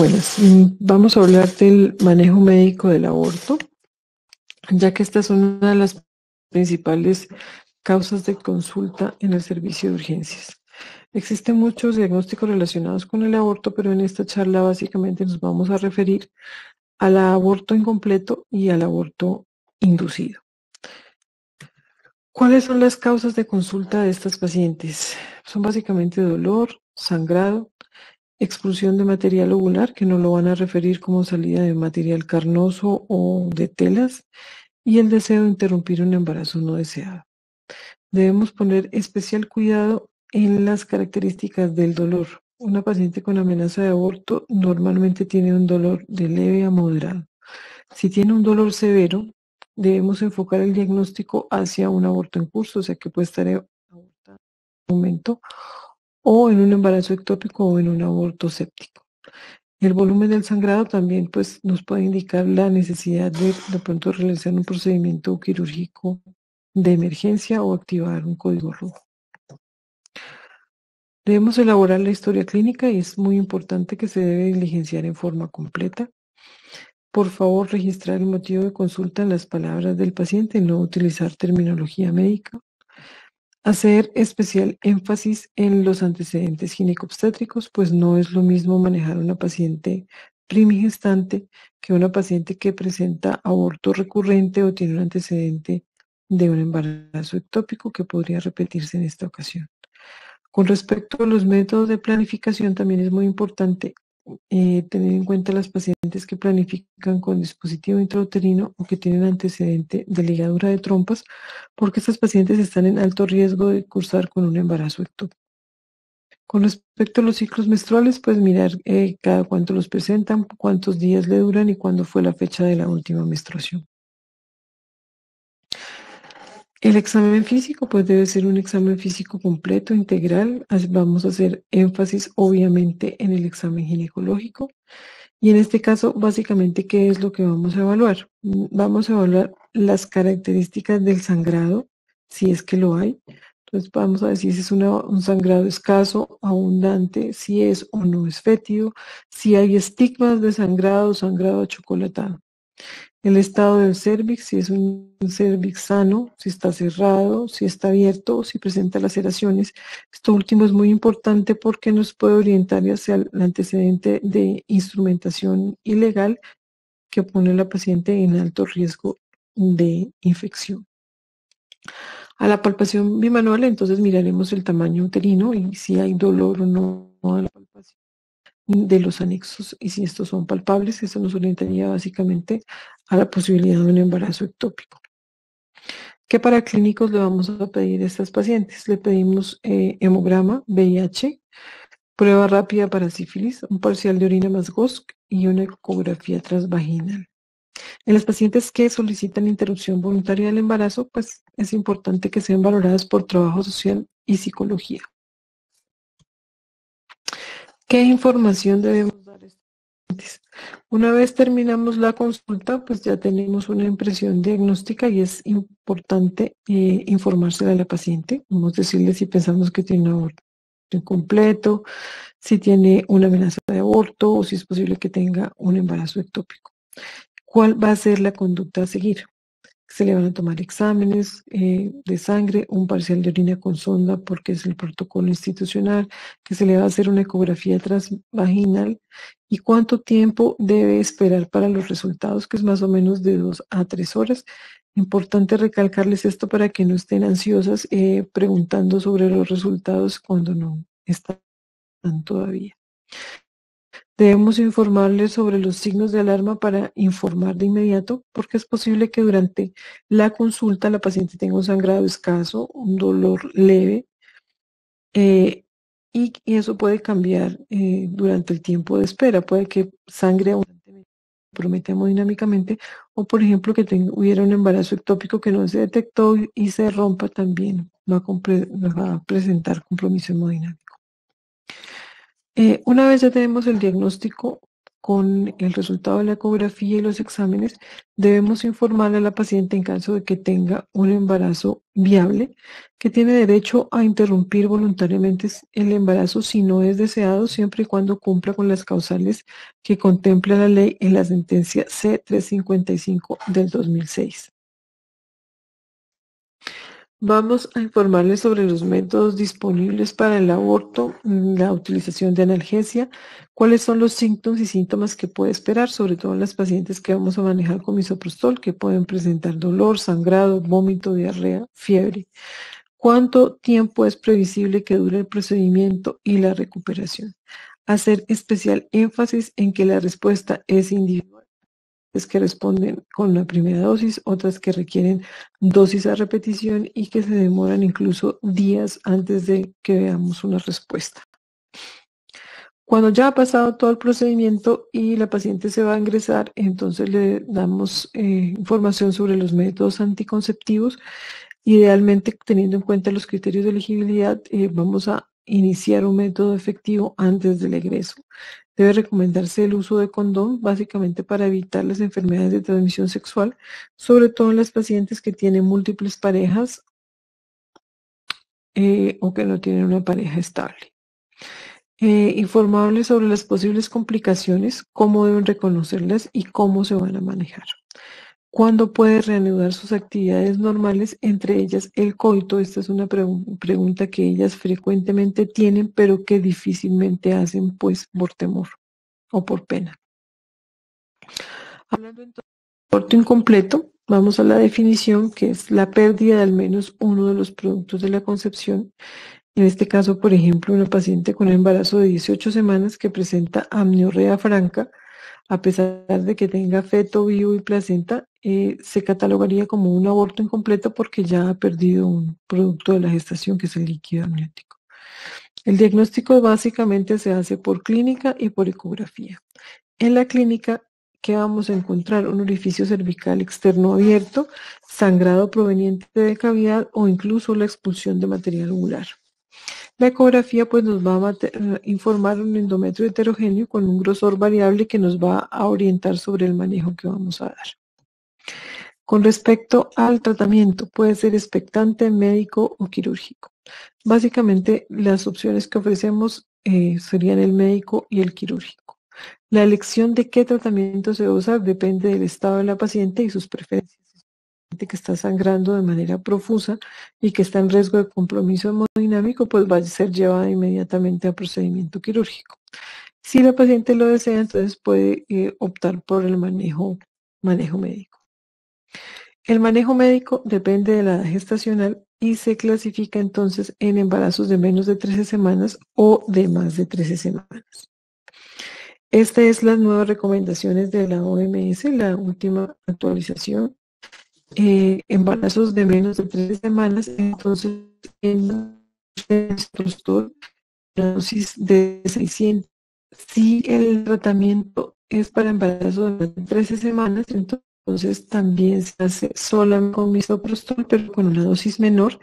Buenas, vamos a hablar del manejo médico del aborto, ya que estas es una de las principales causas de consulta en el servicio de urgencias. Existen muchos diagnósticos relacionados con el aborto, pero en esta charla básicamente nos vamos a referir al aborto incompleto y al aborto inducido. ¿Cuáles son las causas de consulta de estas pacientes? Son básicamente dolor, sangrado, Exclusión de material ovular, que no lo van a referir como salida de material carnoso o de telas, y el deseo de interrumpir un embarazo no deseado. Debemos poner especial cuidado en las características del dolor. Una paciente con amenaza de aborto normalmente tiene un dolor de leve a moderado. Si tiene un dolor severo, debemos enfocar el diagnóstico hacia un aborto en curso, o sea que puede estar en un momento o en un embarazo ectópico o en un aborto séptico. El volumen del sangrado también pues, nos puede indicar la necesidad de de pronto realizar un procedimiento quirúrgico de emergencia o activar un código rojo. Debemos elaborar la historia clínica y es muy importante que se debe diligenciar en forma completa. Por favor, registrar el motivo de consulta en las palabras del paciente, no utilizar terminología médica. Hacer especial énfasis en los antecedentes ginecobstétricos, pues no es lo mismo manejar una paciente primigestante que una paciente que presenta aborto recurrente o tiene un antecedente de un embarazo ectópico que podría repetirse en esta ocasión. Con respecto a los métodos de planificación, también es muy importante eh, tener en cuenta las pacientes que planifican con dispositivo intrauterino o que tienen antecedente de ligadura de trompas, porque estas pacientes están en alto riesgo de cursar con un embarazo ectópico. Con respecto a los ciclos menstruales, pues mirar eh, cada cuánto los presentan, cuántos días le duran y cuándo fue la fecha de la última menstruación. El examen físico, pues debe ser un examen físico completo, integral. Vamos a hacer énfasis obviamente en el examen ginecológico. Y en este caso, básicamente, ¿qué es lo que vamos a evaluar? Vamos a evaluar las características del sangrado, si es que lo hay. Entonces vamos a decir si es un sangrado escaso, abundante, si es o no es fétido, si hay estigmas de sangrado, sangrado chocolatado. El estado del cervix, si es un cervix sano, si está cerrado, si está abierto, si presenta laceraciones. Esto último es muy importante porque nos puede orientar hacia el antecedente de instrumentación ilegal que pone a la paciente en alto riesgo de infección. A la palpación bimanual, entonces miraremos el tamaño uterino y si hay dolor o no a la palpación de los anexos y si estos son palpables, eso nos orientaría básicamente a la posibilidad de un embarazo ectópico. ¿Qué paraclínicos le vamos a pedir a estas pacientes? Le pedimos eh, hemograma, VIH, prueba rápida para sífilis, un parcial de orina más GOSC y una ecografía transvaginal. En las pacientes que solicitan interrupción voluntaria del embarazo, pues es importante que sean valoradas por trabajo social y psicología. ¿Qué información debemos dar una vez terminamos la consulta, pues ya tenemos una impresión diagnóstica y es importante eh, informársela a la paciente. Vamos a decirle si pensamos que tiene un aborto incompleto, si tiene una amenaza de aborto o si es posible que tenga un embarazo ectópico. ¿Cuál va a ser la conducta a seguir? se le van a tomar exámenes eh, de sangre, un parcial de orina con sonda porque es el protocolo institucional, que se le va a hacer una ecografía transvaginal y cuánto tiempo debe esperar para los resultados, que es más o menos de dos a tres horas. Importante recalcarles esto para que no estén ansiosas eh, preguntando sobre los resultados cuando no están todavía. Debemos informarles sobre los signos de alarma para informar de inmediato, porque es posible que durante la consulta la paciente tenga un sangrado escaso, un dolor leve, eh, y, eso puede cambiar eh, durante el tiempo de espera. Puede que sangre comprometa hemodinámicamente, o por ejemplo que hubiera un embarazo ectópico que no se detectó y, se rompa también, va a presentar compromiso hemodinámico. Eh, una vez ya tenemos el diagnóstico con el resultado de la ecografía y los exámenes, debemos informarle a la paciente en caso de que tenga un embarazo viable, que tiene derecho a interrumpir voluntariamente el embarazo si no es deseado, siempre y cuando cumpla con las causales que contempla la ley en la sentencia C355 del 2006. Vamos a informarles sobre los métodos disponibles para el aborto, la utilización de analgesia, cuáles son los síntomas y síntomas que puede esperar, sobre todo en las pacientes que vamos a manejar con misoprostol, que pueden presentar dolor, sangrado, vómito, diarrea, fiebre. ¿Cuánto tiempo es previsible que dure el procedimiento y la recuperación? Hacer especial énfasis en que la respuesta es individual pues, que responden con la primera dosis, otras que requieren dosis a repetición y que se demoran incluso días antes de que veamos una respuesta. Cuando ya ha pasado todo el procedimiento y la paciente se va a ingresar, entonces le damos eh, información sobre los métodos anticonceptivos. Idealmente, teniendo en cuenta los criterios de elegibilidad, eh, vamos a iniciar un método efectivo antes del egreso. Debe recomendarse el uso de condón, básicamente para evitar las enfermedades de transmisión sexual, sobre todo en las pacientes que tienen múltiples parejas eh, o que no tienen una pareja estable. Eh, informarles sobre las posibles complicaciones, cómo deben reconocerlas y cómo se van a manejar. ¿Cuándo puede reanudar sus actividades normales, entre ellas el coito? Esta es una pregunta que ellas frecuentemente tienen, pero que difícilmente hacen, pues, por temor o por pena. Hablando entonces del aborto incompleto, vamos a la definición, que es la pérdida de al menos uno de los productos de la concepción. En este caso, por ejemplo, una paciente con un embarazo de 18 semanas que presenta amniorrea franca, a pesar de que tenga feto vivo y placenta, eh, se catalogaría como un aborto incompleto porque ya ha perdido un producto de la gestación, que es el líquido amniótico. El diagnóstico básicamente se hace por clínica y por ecografía. En la clínica, ¿qué vamos a encontrar? Un orificio cervical externo abierto, sangrado proveniente de cavidad o incluso la expulsión de material ovular. La ecografía pues, nos va a informar un endometrio heterogéneo con un grosor variable que nos va a orientar sobre el manejo que vamos a dar. Con respecto al tratamiento, puede ser expectante, médico o quirúrgico. Básicamente, las opciones que ofrecemos eh, serían el médico y el quirúrgico. La elección de qué tratamiento se usa depende del estado de la paciente y sus preferencias. Si la paciente está sangrando de manera profusa y que está en riesgo de compromiso hemodinámico, pues va a ser llevada inmediatamente a procedimiento quirúrgico. Si la paciente lo desea, entonces puede eh, optar por el manejo médico. El manejo médico depende de la edad gestacional y se clasifica entonces en embarazos de menos de 13 semanas o de más de 13 semanas. Esta es las nuevas recomendaciones de la OMS, la última actualización. Eh, embarazos de menos de 13 semanas, entonces en la dosis de 600. Si el tratamiento es para embarazos de de 13 semanas, entonces entonces también se hace solamente con misoprostol, pero con una dosis menor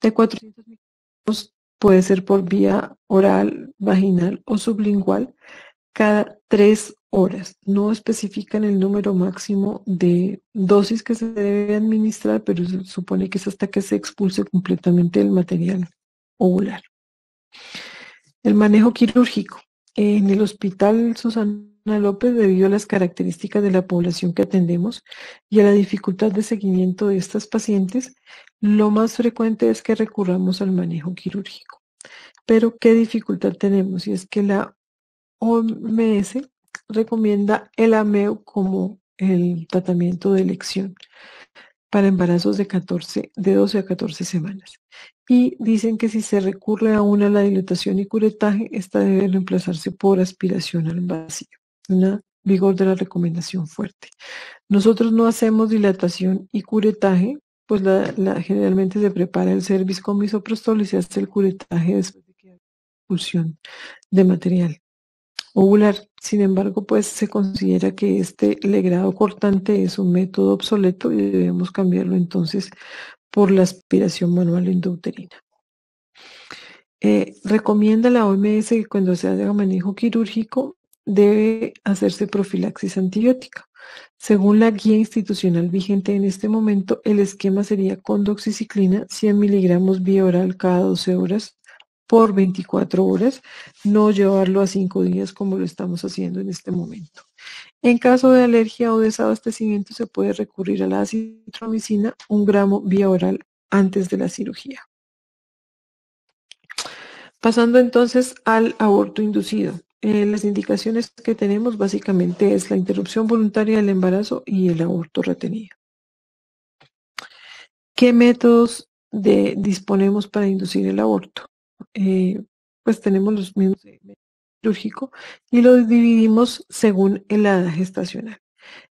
de 400 miligramos. Puede ser por vía oral, vaginal o sublingual cada tres horas. No especifican el número máximo de dosis que se debe administrar, pero se supone que es hasta que se expulse completamente el material ovular. El manejo quirúrgico. En el hospital Susana López debido a las características de la población que atendemos y a la dificultad de seguimiento de estas pacientes, lo más frecuente es que recurramos al manejo quirúrgico. Pero ¿qué dificultad tenemos? Y es que la OMS recomienda el AMEO como el tratamiento de elección para embarazos de, 14, de 12 a 14 semanas. Y dicen que si se recurre a una la dilatación y curetaje, esta debe reemplazarse por aspiración al vacío vigor de la recomendación fuerte. Nosotros no hacemos dilatación y curetaje, pues generalmente se prepara el servicio con misoprostol y se hace el curetaje después de que expulsión de material ovular. Sin embargo, pues se considera que este legrado cortante es un método obsoleto y debemos cambiarlo entonces por la aspiración manual endouterina. Eh, recomienda la OMS que cuando se haga manejo quirúrgico debe hacerse profilaxis antibiótica. Según la guía institucional vigente en este momento, el esquema sería con doxiciclina 100 miligramos vía oral cada 12 horas por 24 horas, no llevarlo a 5 días como lo estamos haciendo en este momento. En caso de alergia o desabastecimiento se puede recurrir a la acitromicina un gramo vía oral antes de la cirugía. Pasando entonces al aborto inducido. Eh, las indicaciones que tenemos básicamente es la interrupción voluntaria del embarazo y el aborto retenido. ¿Qué métodos disponemos para inducir el aborto? Eh, pues tenemos los mismos quirúrgicos y los dividimos según el edad gestacional.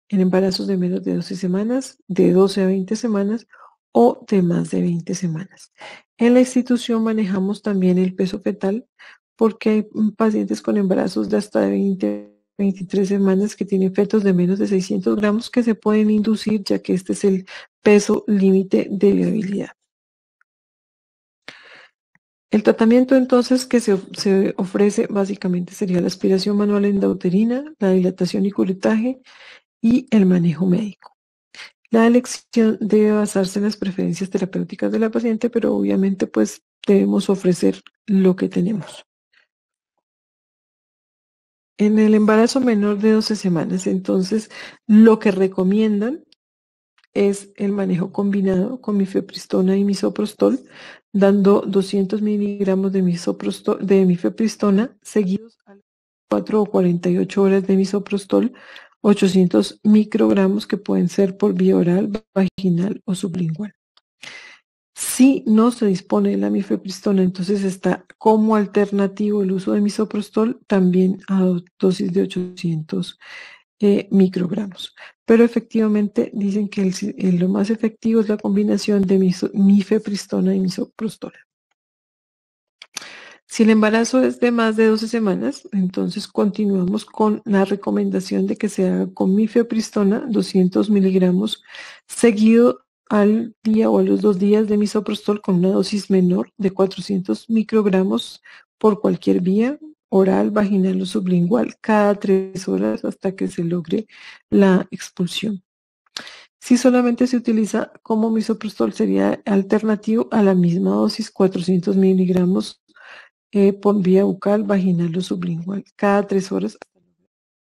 En embarazos de menos de 12 semanas, de 12 a 20 semanas o de más de 20 semanas. En la institución manejamos también el peso fetal porque hay pacientes con embarazos de hasta 20, 23 semanas que tienen fetos de menos de 600 gramos que se pueden inducir, ya que este es el peso límite de viabilidad. El tratamiento entonces que se, ofrece básicamente sería la aspiración manual endouterina, la dilatación y curetaje y el manejo médico. La elección debe basarse en las preferencias terapéuticas de la paciente, pero obviamente pues debemos ofrecer lo que tenemos en el embarazo menor de 12 semanas. Entonces, lo que recomiendan es el manejo combinado con mifepristona y misoprostol, dando 200 miligramos de, misoprostol, de mifepristona seguidos a 4 o 48 horas de misoprostol, 800 microgramos que pueden ser por vía oral, vaginal o sublingual. Si no se dispone de la mifepristona, entonces está como alternativo el uso de misoprostol también a dosis de 800 eh, microgramos. Pero efectivamente dicen que lo más efectivo es la combinación de mifepristona y misoprostol. Si el embarazo es de más de 12 semanas, entonces continuamos con la recomendación de que se haga con mifepristona 200 miligramos seguido al día o a los dos días de misoprostol con una dosis menor de 400 microgramos por cualquier vía, oral, vaginal o sublingual, cada tres horas hasta que se logre la expulsión. Si solamente se utiliza como misoprostol, sería alternativo a la misma dosis, 400 miligramos eh, por vía bucal, vaginal o sublingual, cada tres horas hasta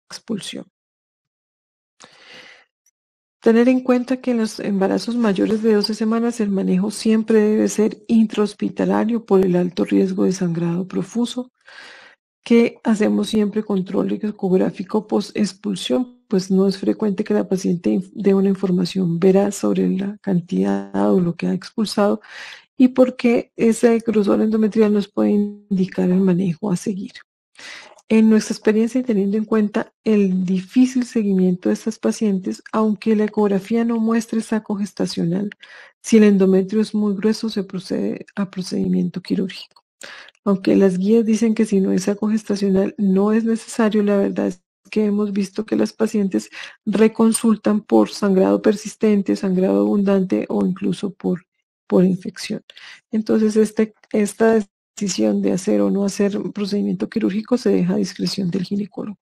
expulsión. Tener en cuenta que en los embarazos mayores de 12 semanas el manejo siempre debe ser intrahospitalario por el alto riesgo de sangrado profuso, que hacemos siempre control ecográfico post expulsión, pues no es frecuente que la paciente dé una información veraz sobre la cantidad o lo que ha expulsado y porque ese grosor endometrial nos puede indicar el manejo a seguir. En nuestra experiencia y teniendo en cuenta el difícil seguimiento de estas pacientes, aunque la ecografía no muestre saco gestacional, si el endometrio es muy grueso se procede a procedimiento quirúrgico. Aunque las guías dicen que si no hay saco gestacional no es necesario, la verdad es que hemos visto que las pacientes reconsultan por sangrado persistente, sangrado abundante o incluso por, por infección. Entonces, este, esta es decisión de hacer o no hacer un procedimiento quirúrgico se deja a discreción del ginecólogo.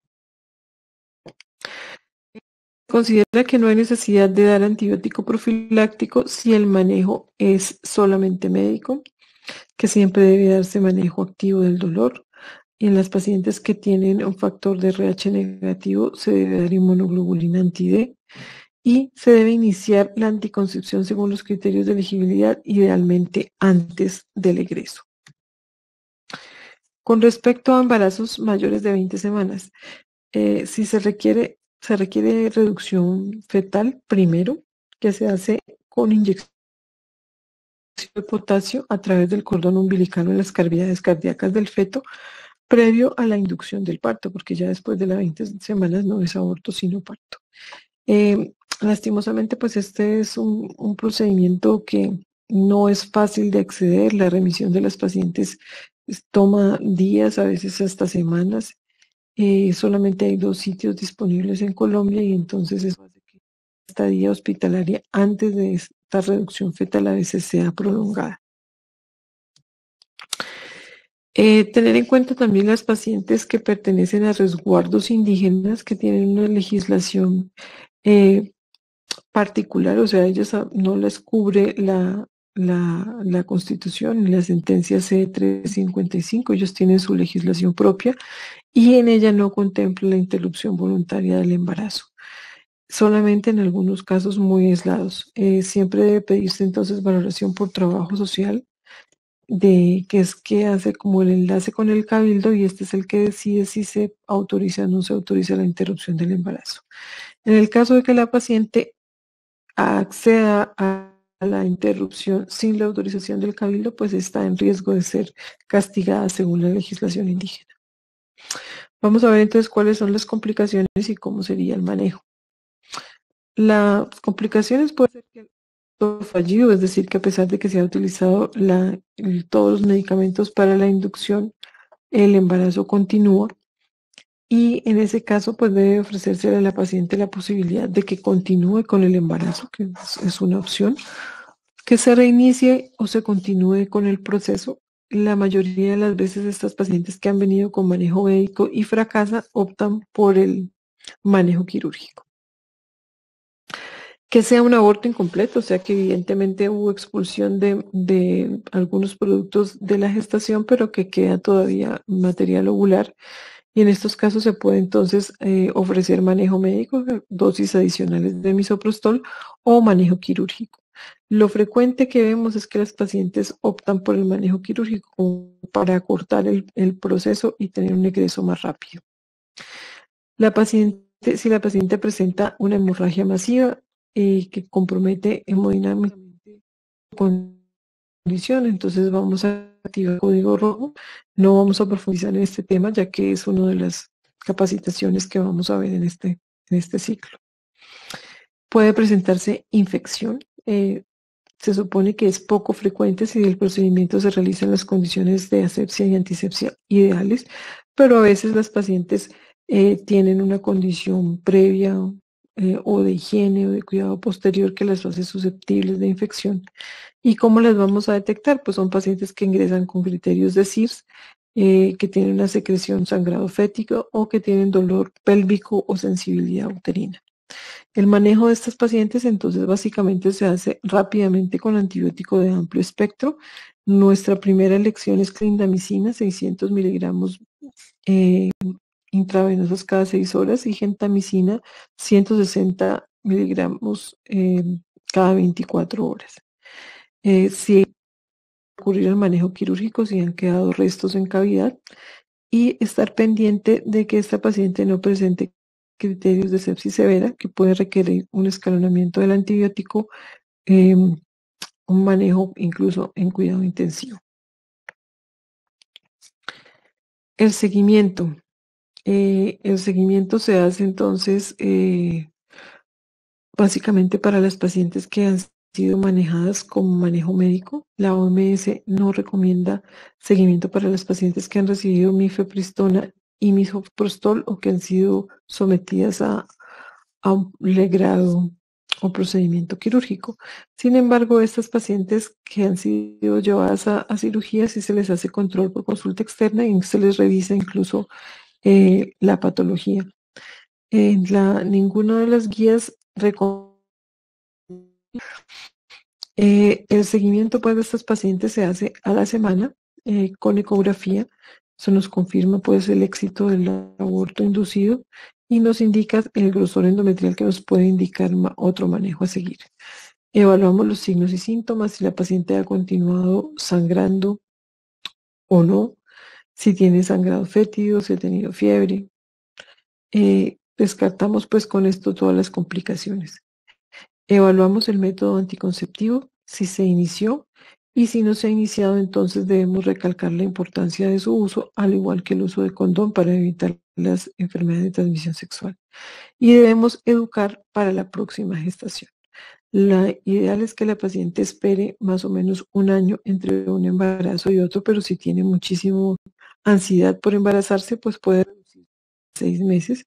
Considera que no hay necesidad de dar antibiótico profiláctico si el manejo es solamente médico, que siempre debe darse manejo activo del dolor. Y en las pacientes que tienen un factor de RH negativo se debe dar inmunoglobulina anti-D y se debe iniciar la anticoncepción según los criterios de elegibilidad, idealmente antes del egreso. Con respecto a embarazos mayores de 20 semanas, eh, si se requiere, se requiere reducción fetal primero, que se hace con inyección de potasio a través del cordón umbilical en las cavidades cardíacas del feto previo a la inducción del parto, porque ya después de las 20 semanas no es aborto, sino parto. Eh, lastimosamente, pues este es un, un procedimiento que no es fácil de acceder. La remisión de las pacientes pues, toma días, a veces hasta semanas. Eh, solamente hay dos sitios disponibles en Colombia y entonces eso hace que esta estadía hospitalaria antes de esta reducción fetal a veces sea prolongada. Eh, tener en cuenta también las pacientes que pertenecen a resguardos indígenas que tienen una legislación eh, particular, o sea, ellas ah, no les cubre la, la, Constitución y la sentencia C355, ellos tienen su legislación propia y en ella no contempla la interrupción voluntaria del embarazo, solamente en algunos casos muy aislados. Eh, siempre debe pedirse entonces valoración por trabajo social de que es que hace como el enlace con el cabildo y este es el que decide si se autoriza o no se autoriza la interrupción del embarazo. En el caso de que la paciente acceda a la interrupción sin la autorización del cabildo, pues está en riesgo de ser castigada según la legislación indígena. Vamos a ver entonces cuáles son las complicaciones y cómo sería el manejo. Las complicaciones puede ser que fallido, es decir, que a pesar de que se ha utilizado la, todos los medicamentos para la inducción, el embarazo continúa y en ese caso, pues debe ofrecerse a la paciente la posibilidad de que continúe con el embarazo, que es, una opción, que se reinicie o se continúe con el proceso. La mayoría de las veces estas pacientes que han venido con manejo médico y fracasan optan por el manejo quirúrgico que sea un aborto incompleto, o sea que evidentemente hubo expulsión de, de, algunos productos de la gestación, pero que queda todavía material ovular y en estos casos se puede entonces eh, ofrecer manejo médico, eh, dosis adicionales de misoprostol o manejo quirúrgico. Lo frecuente que vemos es que las pacientes optan por el manejo quirúrgico para acortar el, proceso y tener un egreso más rápido. La paciente, si la paciente presenta una hemorragia masiva eh, que compromete hemodinámicamente con entonces vamos a activar el código rojo. No vamos a profundizar en este tema, ya que es una de las capacitaciones que vamos a ver en este, en este ciclo. Puede presentarse infección. Eh, se supone que es poco frecuente si el procedimiento se realiza en las condiciones de asepsia y antisepsia ideales, pero a veces las pacientes eh, tienen una condición previa eh, o de higiene o de cuidado posterior que las hace susceptibles de infección. ¿Y cómo las vamos a detectar? Pues son pacientes que ingresan con criterios de CIRS, eh, que tienen una secreción sangrado fético o que tienen dolor pélvico o sensibilidad uterina. El manejo de estas pacientes entonces básicamente se hace rápidamente con antibiótico de amplio espectro. Nuestra primera elección es clindamicina, 600 miligramos eh, intravenosas cada seis horas y gentamicina 160 miligramos eh, cada 24 horas. Eh, si ocurrió el manejo quirúrgico, si han quedado restos en cavidad y estar pendiente de que esta paciente no presente criterios de sepsis severa que puede requerir un escalonamiento del antibiótico, em, un manejo incluso en cuidado intensivo. El seguimiento. Eh, el seguimiento se hace entonces eh, básicamente para las pacientes que han sido manejadas como manejo médico. La OMS no recomienda seguimiento para las pacientes que han recibido mifepristona y misoprostol o que han sido sometidas a, a un legrado o procedimiento quirúrgico. Sin embargo, estas pacientes que han sido llevadas a, a cirugía, sí se les hace control por consulta externa y se les revisa incluso eh, la patología. En ninguna de las guías eh, el seguimiento pues, de estas pacientes se hace a la semana eh, con ecografía. Se nos confirma pues, el éxito del aborto inducido y nos indica el grosor endometrial que nos puede indicar otro manejo a seguir. Evaluamos los signos y síntomas, si la paciente ha continuado sangrando o no, si tiene sangrado fétido, si ha tenido fiebre. Eh, descartamos pues con esto todas las complicaciones. Evaluamos el método anticonceptivo, si se inició y si no se ha iniciado, entonces debemos recalcar la importancia de su uso, al igual que el uso de condón para evitar las enfermedades de transmisión sexual. Y debemos educar para la próxima gestación. La ideal es que la paciente espere más o menos un año entre un embarazo y otro, pero si tiene muchísimo ansiedad por embarazarse, pues puede ser seis meses,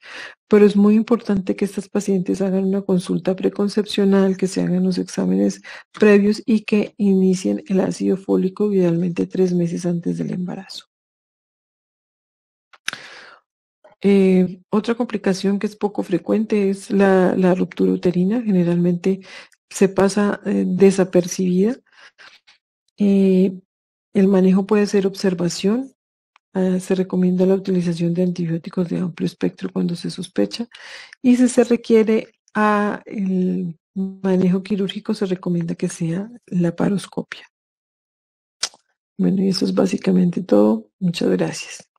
pero es muy importante que estas pacientes hagan una consulta preconcepcional, que se hagan los exámenes previos y que inicien el ácido fólico idealmente tres meses antes del embarazo. Eh, otra complicación que es poco frecuente es la, ruptura uterina. Generalmente se pasa eh, desapercibida. Eh, el manejo puede ser observación, Ah, se recomienda la utilización de antibióticos de amplio espectro cuando se sospecha y si se requiere el manejo quirúrgico se recomienda que sea la paroscopia. Bueno, y eso es básicamente todo. Muchas gracias.